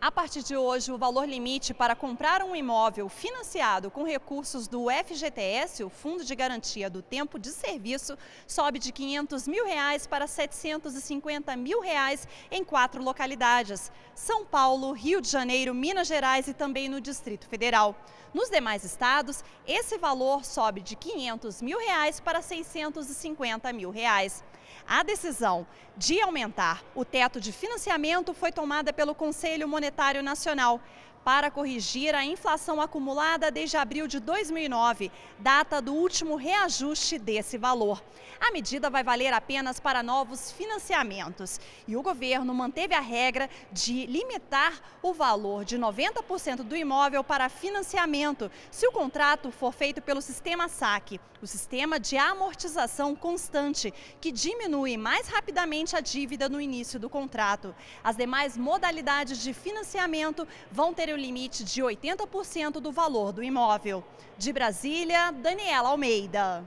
A partir de hoje, o valor limite para comprar um imóvel financiado com recursos do FGTS, o Fundo de Garantia do Tempo de Serviço, sobe de R$ 500 mil reais para R$ 750 mil reais em quatro localidades: São Paulo, Rio de Janeiro, Minas Gerais e também no Distrito Federal. Nos demais estados, esse valor sobe de R$ 500 mil reais para R$ 650 mil reais. A decisão de aumentar o teto de financiamento foi tomada pelo Conselho Monetário Nacional, para corrigir a inflação acumulada desde abril de 2009, data do último reajuste desse valor. A medida vai valer apenas para novos financiamentos e o governo manteve a regra de limitar o valor de 90% do imóvel para financiamento se o contrato for feito pelo sistema SAC, o sistema de amortização constante, que diminui mais rapidamente a dívida no início do contrato. As demais modalidades de financiamento vão ter o limite de 80% do valor do imóvel. De Brasília, Daniela Almeida.